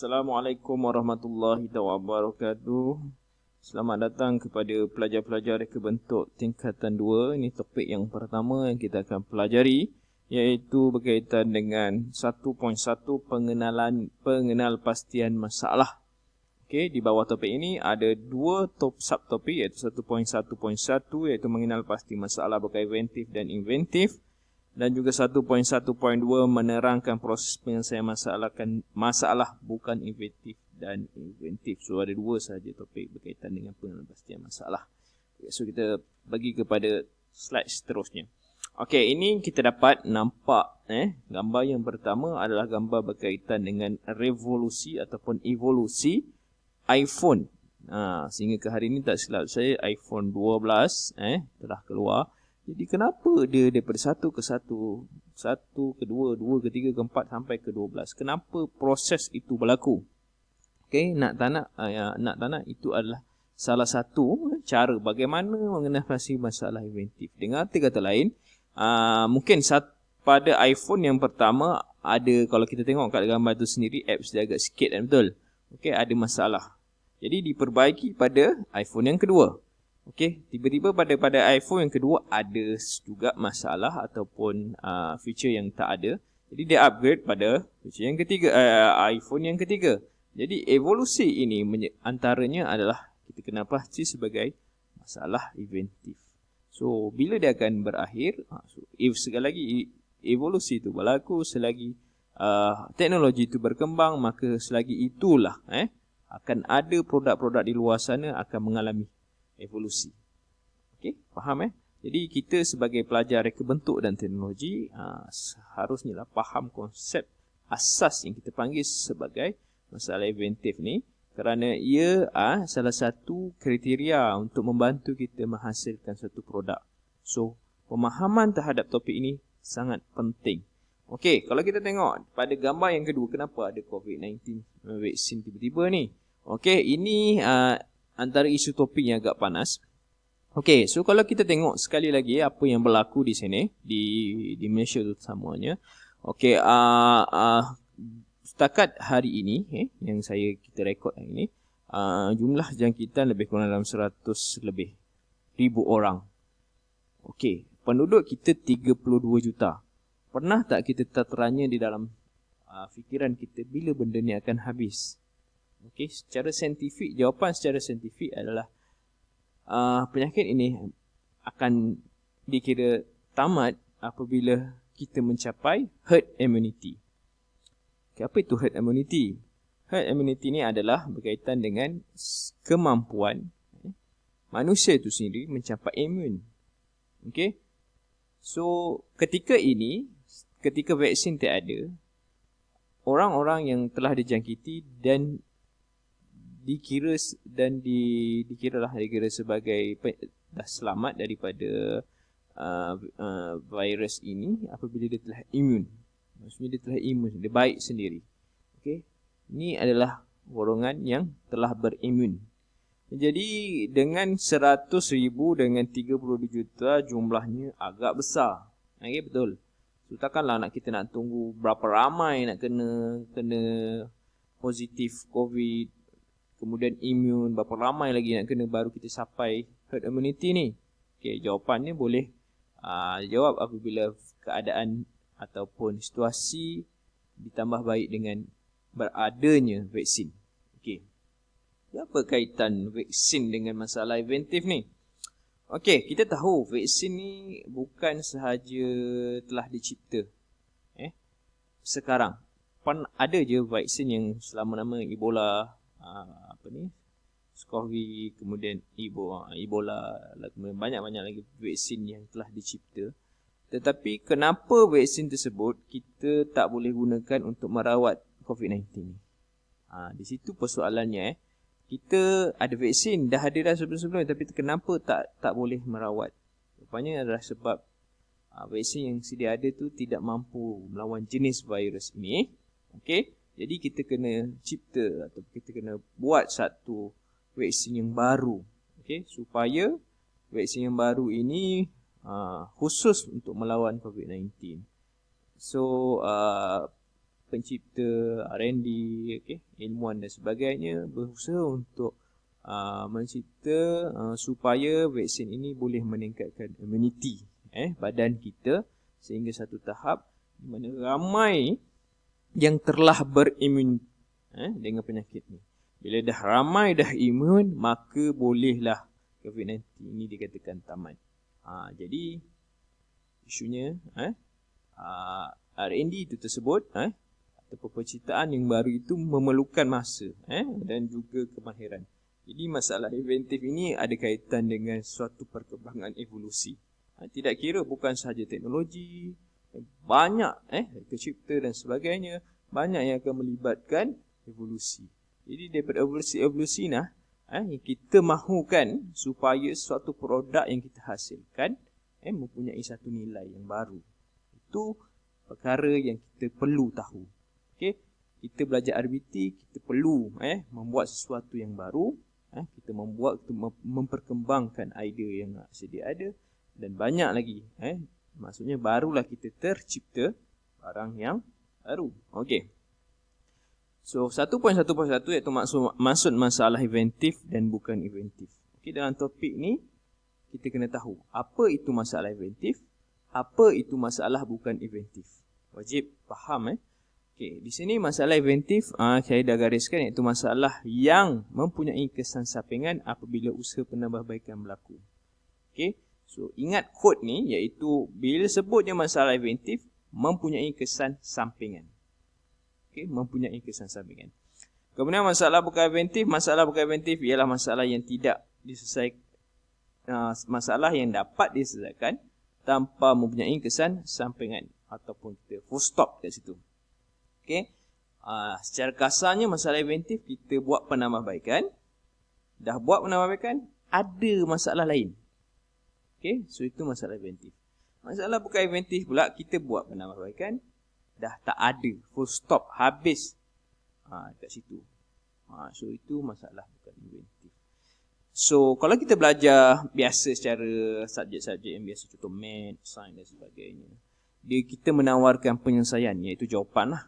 Assalamualaikum warahmatullahi wabarakatuh. Selamat datang kepada pelajar-pelajar reka bentuk tingkatan 2. Ini topik yang pertama yang kita akan pelajari iaitu berkaitan dengan 1.1 pengenalan pengenalpastian masalah. Okey, di bawah topik ini ada dua top subtopik iaitu 1.1.1 iaitu mengenal pasti masalah berkaitan inventif dan inventif dan juga 1.1.2 menerangkan proses penyelesaian masalah kan, masalah bukan inventif dan inventif. So ada dua saja topik berkaitan dengan penyelesaian masalah. Okay, so kita bagi kepada slide seterusnya. Okey, ini kita dapat nampak eh gambar yang pertama adalah gambar berkaitan dengan revolusi ataupun evolusi iPhone. Ha, sehingga ke hari ini tak silap saya iPhone 12 eh telah keluar. Jadi kenapa dia daripada satu ke satu, satu ke dua, dua ke tiga ke empat sampai ke dua belas? Kenapa proses itu berlaku? Okay, nak tak nak, uh, nak tak itu adalah salah satu eh, cara bagaimana mengenai masalah inventif. Dengan arti kata lain, uh, mungkin saat pada iPhone yang pertama ada kalau kita tengok kat gambar tu sendiri apps dia agak sikit kan betul. Okey, ada masalah. Jadi diperbaiki pada iPhone yang kedua. Okey, tiba-tiba pada pada iPhone yang kedua ada juga masalah ataupun uh, feature yang tak ada. Jadi dia upgrade pada feature yang ketiga uh, iPhone yang ketiga. Jadi evolusi ini antaranya adalah kita kenapa sih sebagai masalah inventif. So bila dia akan berakhir? Uh, so, if sekali lagi evolusi itu berlaku selagi uh, teknologi itu berkembang maka selagi itulah eh akan ada produk-produk di luar sana akan mengalami evolusi. Okey, faham eh? Jadi kita sebagai pelajar reka bentuk dan teknologi ah, harusnya lah faham konsep asas yang kita panggil sebagai masalah inventif ni kerana ia ah, salah satu kriteria untuk membantu kita menghasilkan satu produk. So, pemahaman terhadap topik ini sangat penting. Okey, kalau kita tengok pada gambar yang kedua kenapa ada COVID-19 vaksin tiba-tiba ni. Okey, ini uh, antara isu topik yang agak panas. Okey, so kalau kita tengok sekali lagi apa yang berlaku di sini di di Malaysia tu samanya. Okey, a uh, a uh, setakat hari ini eh yang saya kita rekod hari ini uh, jumlah jangkitan lebih kurang dalam 100 lebih ribu orang. Okey, penduduk kita 32 juta. Pernah tak kita terteranya di dalam uh, fikiran kita bila benda ni akan habis? Okey, secara saintifik, jawapan secara saintifik adalah uh, penyakit ini akan dikira tamat apabila kita mencapai herd immunity. Okay, apa itu herd immunity? Herd immunity ini adalah berkaitan dengan kemampuan eh, manusia itu sendiri mencapai imun. Okey. So, ketika ini, ketika vaksin tiada, orang-orang yang telah dijangkiti dan dikira dan di dikira lah dikira sebagai dah selamat daripada uh, uh, virus ini apabila dia telah imun maksudnya dia telah imun dia baik sendiri okey ini adalah golongan yang telah berimun jadi dengan 100,000 dengan 32 juta jumlahnya agak besar okey betul so, takkanlah nak kita nak tunggu berapa ramai nak kena kena positif covid kemudian immune, berapa ramai lagi nak kena baru kita sampai herd immunity ni? Okey, jawapannya boleh uh, jawab apabila keadaan ataupun situasi ditambah baik dengan beradanya vaksin. Okey. Apa kaitan vaksin dengan masalah inventif ni? Okey, kita tahu vaksin ni bukan sahaja telah dicipta. Eh. Sekarang pun ada je vaksin yang selama nama Ebola Ah, apa ni Skorvi, kemudian Ebola, ah, lah, kemudian banyak-banyak lagi vaksin yang telah dicipta. Tetapi kenapa vaksin tersebut kita tak boleh gunakan untuk merawat COVID-19 ni? Ha, di situ persoalannya eh. Kita ada vaksin, dah ada dah sebelum-sebelum tapi kenapa tak tak boleh merawat? Rupanya adalah sebab vaksin yang sedia ada tu tidak mampu melawan jenis virus ini. Eh. Okey. Jadi kita kena cipta atau kita kena buat satu vaksin yang baru. Okey, supaya vaksin yang baru ini uh, khusus untuk melawan COVID-19. So uh, pencipta R&D, okey, ilmuwan dan sebagainya berusaha untuk uh, mencipta uh, supaya vaksin ini boleh meningkatkan immunity eh badan kita sehingga satu tahap mana ramai yang telah berimun eh, dengan penyakit ni. Bila dah ramai dah imun, maka bolehlah COVID-19 ini dikatakan tamat. Ha, jadi, isunya eh, ha, R&D itu tersebut, eh, ataupun percitaan yang baru itu memerlukan masa eh, dan juga kemahiran. Jadi, masalah inventif ini ada kaitan dengan suatu perkembangan evolusi. Ha, tidak kira bukan sahaja teknologi, banyak eh kecipta dan sebagainya banyak yang akan melibatkan evolusi. Jadi daripada evolusi evolusi nah eh yang kita mahukan supaya sesuatu produk yang kita hasilkan eh mempunyai satu nilai yang baru. Itu perkara yang kita perlu tahu. Okey, kita belajar RBT, kita perlu eh membuat sesuatu yang baru, eh kita membuat kita memperkembangkan idea yang sedia ada dan banyak lagi eh Maksudnya barulah kita tercipta barang yang baru. Okey. So 1.1.1 iaitu maksud maksud masalah inventif dan bukan inventif. Okey dalam topik ni kita kena tahu apa itu masalah inventif, apa itu masalah bukan inventif. Wajib faham eh. Okey, di sini masalah inventif, ah uh, saya dah gariskan iaitu masalah yang mempunyai kesan sampingan apabila usaha penambahbaikan berlaku. Okey. So ingat kod ni iaitu bila sebutnya masalah inventif mempunyai kesan sampingan. Okey, mempunyai kesan sampingan. Kemudian masalah bukan inventif, masalah bukan inventif ialah masalah yang tidak diselesaikan uh, masalah yang dapat diselesaikan tanpa mempunyai kesan sampingan ataupun kita full stop kat situ. Okey. Uh, secara kasarnya masalah inventif kita buat penambahbaikan dah buat penambahbaikan ada masalah lain Okay, so itu masalah eventif. Masalah bukan eventif pula, kita buat penambahbaikan, dah tak ada, full stop, habis ha, kat situ. Ha, so itu masalah bukan eventif. So kalau kita belajar biasa secara subjek-subjek yang biasa, contoh math, science dan sebagainya, dia kita menawarkan penyelesaian iaitu jawapan lah.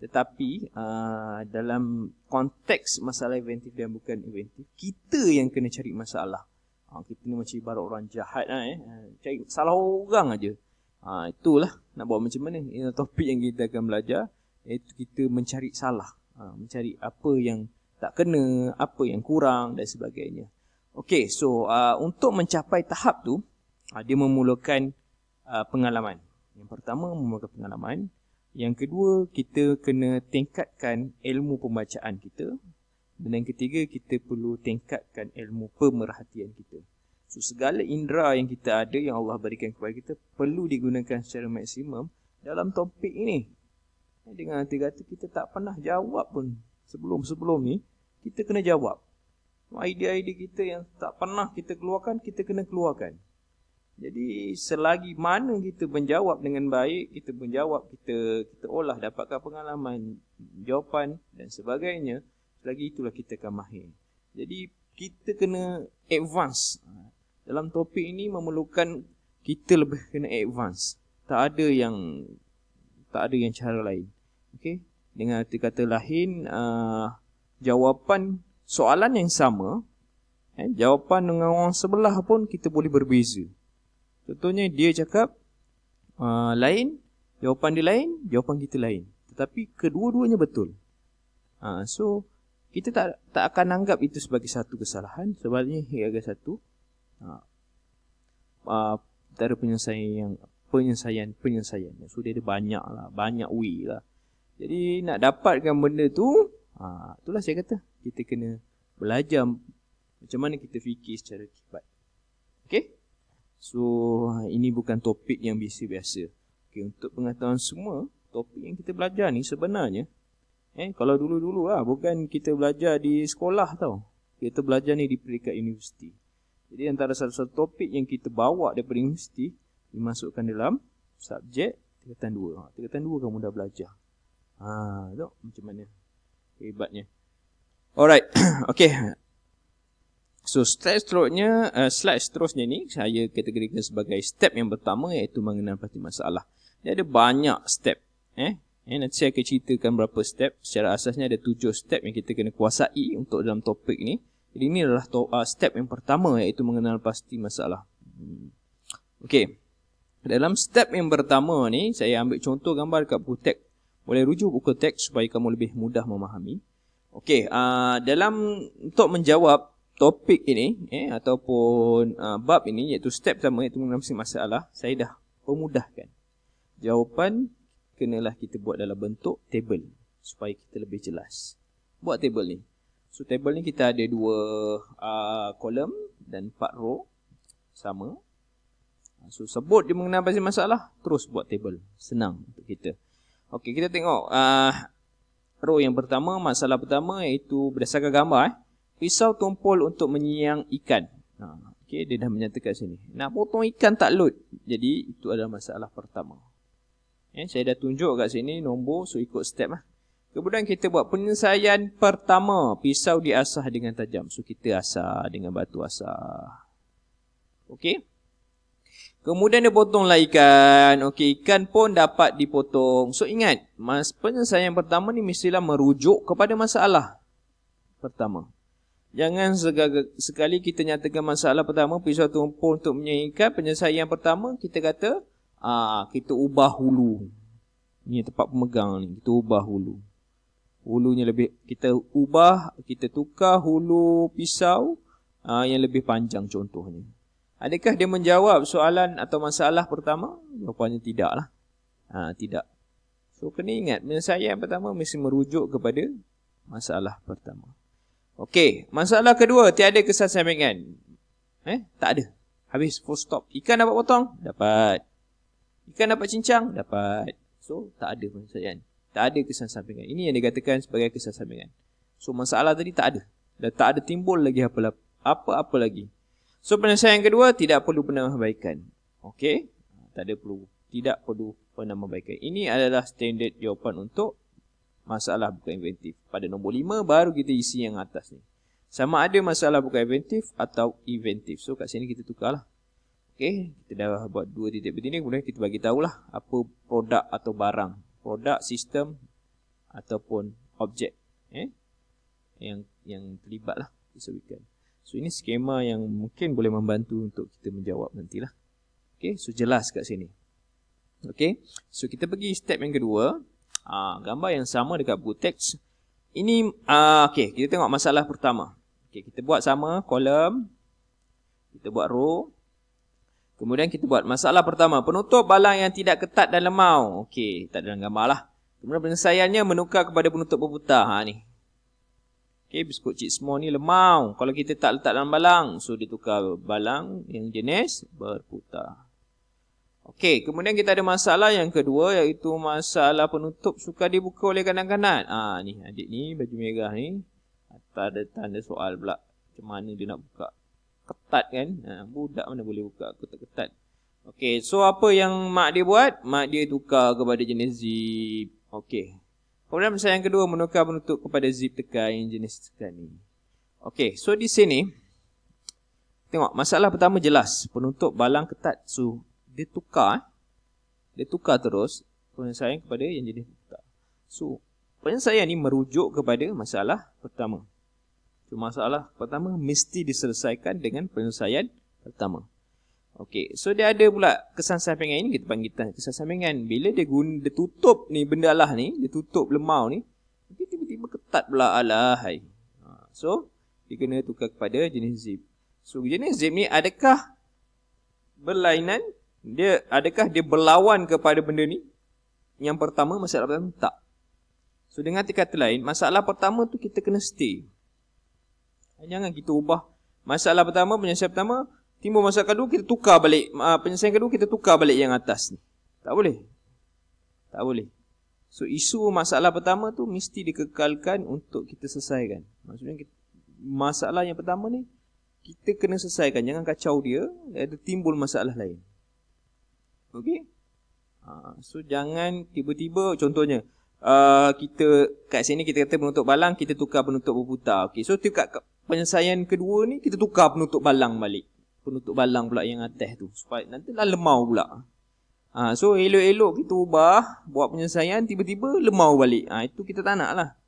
Tetapi uh, dalam konteks masalah eventif dan bukan eventif, kita yang kena cari masalah. Ha, kita ni macam ibarat orang jahat lah eh. Ha, cari salah orang aja. Ha, itulah nak buat macam mana. Ini topik yang kita akan belajar. Iaitu kita mencari salah. Ha, mencari apa yang tak kena, apa yang kurang dan sebagainya. Okey, so uh, untuk mencapai tahap tu, uh, dia memulakan uh, pengalaman. Yang pertama, memulakan pengalaman. Yang kedua, kita kena tingkatkan ilmu pembacaan kita. Dan yang ketiga, kita perlu tingkatkan ilmu pemerhatian kita. So, segala indera yang kita ada, yang Allah berikan kepada kita, perlu digunakan secara maksimum dalam topik ini. Eh, dengan hati kata, kita tak pernah jawab pun sebelum-sebelum ni, kita kena jawab. Idea-idea kita yang tak pernah kita keluarkan, kita kena keluarkan. Jadi selagi mana kita menjawab dengan baik, kita menjawab, kita kita olah dapatkan pengalaman, jawapan dan sebagainya, lagi itulah kita akan mahir. Jadi kita kena advance. Dalam topik ini memerlukan kita lebih kena advance. Tak ada yang tak ada yang cara lain. Okey. Dengan arti kata lain uh, jawapan soalan yang sama eh, jawapan dengan orang sebelah pun kita boleh berbeza. Contohnya dia cakap uh, lain jawapan dia lain jawapan kita lain tetapi kedua-duanya betul. Uh, so kita tak tak akan anggap itu sebagai satu kesalahan sebabnya ia satu ha, uh, penyelesaian yang penyelesaian penyelesaian so dia ada banyak lah banyak way lah jadi nak dapatkan benda tu ha, itulah saya kata kita kena belajar macam mana kita fikir secara cepat okey So, ini bukan topik yang biasa-biasa. Okay, untuk pengetahuan semua, topik yang kita belajar ni sebenarnya Eh, kalau dulu-dulu lah, bukan kita belajar di sekolah tau. Kita belajar ni di peringkat universiti. Jadi antara satu-satu topik yang kita bawa daripada universiti, dimasukkan dalam subjek tingkatan 2. Ha, tingkatan dua kamu dah belajar. Ha, tengok macam mana hebatnya. Alright, okay. So, slide seterusnya, uh, slide seterusnya ni saya kategorikan sebagai step yang pertama iaitu mengenal pasti masalah. Dia ada banyak step. Eh, Eh, nanti saya akan ceritakan berapa step. Secara asasnya ada tujuh step yang kita kena kuasai untuk dalam topik ini. Jadi ini adalah ah, step yang pertama iaitu mengenal pasti masalah. Hmm. Okey. Dalam step yang pertama ni, saya ambil contoh gambar dekat buku teks. Boleh rujuk buku teks supaya kamu lebih mudah memahami. Okey, uh, dalam untuk menjawab topik ini eh, ataupun uh, bab ini iaitu step pertama iaitu mengenal pasti masalah, saya dah pemudahkan. Jawapan kenalah kita buat dalam bentuk table supaya kita lebih jelas. Buat table ni. So table ni kita ada dua kolom uh, dan empat row sama. So sebut dia mengenai apa masalah, terus buat table. Senang untuk kita. Okey, kita tengok uh, row yang pertama, masalah pertama iaitu berdasarkan gambar eh. Pisau tumpul untuk menyiang ikan. Uh, Okey, dia dah menyatakan sini. Nak potong ikan tak load. Jadi itu adalah masalah pertama. Eh, saya dah tunjuk kat sini nombor so ikut step lah. Kemudian kita buat penyelesaian pertama. Pisau diasah dengan tajam. So kita asah dengan batu asah. Okey. Kemudian dia potonglah ikan. Okey, ikan pun dapat dipotong. So ingat, mas penyelesaian pertama ni mestilah merujuk kepada masalah pertama. Jangan sekali kita nyatakan masalah pertama, pisau tumpul untuk menyelesaikan penyelesaian pertama, kita kata Ah, kita ubah hulu. Ni tempat pemegang ni, kita ubah hulu. Hulunya lebih kita ubah, kita tukar hulu pisau ah, yang lebih panjang contohnya. Adakah dia menjawab soalan atau masalah pertama? Jawapannya tidaklah. Ah, tidak. So kena ingat penyelesaian pertama mesti merujuk kepada masalah pertama. Okey, masalah kedua tiada kesan sampingan. Eh, tak ada. Habis full stop. Ikan dapat potong? Dapat. Ikan dapat cincang? Dapat. So, tak ada penyelesaian. Tak ada kesan sampingan. Ini yang dikatakan sebagai kesan sampingan. So, masalah tadi tak ada. Dah tak ada timbul lagi apa-apa lagi. So, penyelesaian yang kedua, tidak perlu penambahbaikan. okay? Tak ada perlu. Tidak perlu penambahbaikan. Ini adalah standard jawapan untuk masalah bukan inventif. Pada nombor lima, baru kita isi yang atas ni. Sama ada masalah bukan inventif atau inventif. So, kat sini kita tukarlah. Okey, kita dah buat dua titik berdiri ni kemudian kita bagi tahulah apa produk atau barang, produk sistem ataupun objek eh yang yang terlibatlah disebutkan. So ini skema yang mungkin boleh membantu untuk kita menjawab nantilah. Okey, so jelas kat sini. Okey. So kita pergi step yang kedua. Aa, ah, gambar yang sama dekat buku teks. Ini ah okey, kita tengok masalah pertama. Okey, kita buat sama kolam kita buat row Kemudian kita buat masalah pertama, penutup balang yang tidak ketat dan lemau. Okey, tak ada dalam gambarlah. Kemudian penyelesaiannya menukar kepada penutup berputar. Ha ni. Okey, biskut cik semua ni lemau. Kalau kita tak letak dalam balang, so dia tukar balang yang jenis berputar. Okey, kemudian kita ada masalah yang kedua iaitu masalah penutup suka dibuka oleh kanan-kanan. Ha ni, adik ni baju merah ni. Tak ada tanda soal pula macam mana dia nak buka ketat kan ha, budak mana boleh buka ketat ketat okey so apa yang mak dia buat mak dia tukar kepada jenis zip okey kemudian saya yang kedua menukar penutup kepada zip tekan yang jenis tekan ni okey so di sini tengok masalah pertama jelas penutup balang ketat so dia tukar eh. dia tukar terus penyelesaian kepada yang jenis tekan so penyelesaian ni merujuk kepada masalah pertama So, masalah pertama mesti diselesaikan dengan penyelesaian pertama. Okey, so dia ada pula kesan sampingan ini kita panggil kesan sampingan bila dia guna dia tutup ni benda lah ni, dia tutup lemau ni, tapi tiba-tiba ketat pula alah ha, So, dia kena tukar kepada jenis zip. So, jenis zip ni adakah berlainan dia adakah dia berlawan kepada benda ni? Yang pertama masalah pertama tak. So, dengan kata lain, masalah pertama tu kita kena stay. Jangan kita ubah masalah pertama, penyelesaian pertama, timbul masalah kedua kita tukar balik uh, penyelesaian kedua kita tukar balik yang atas ni. Tak boleh. Tak boleh. So isu masalah pertama tu mesti dikekalkan untuk kita selesaikan. Maksudnya kita, masalah yang pertama ni kita kena selesaikan, jangan kacau dia, ada timbul masalah lain. Okey? Ah, so jangan tiba-tiba contohnya uh, kita kat sini kita kata penutup balang kita tukar penutup berputar. Okey. So tukar penyelesaian kedua ni kita tukar penutup balang balik penutup balang pula yang atas tu supaya nanti lah lemau pula ha, so elok-elok kita ubah buat penyelesaian tiba-tiba lemau balik ha, itu kita tak nak lah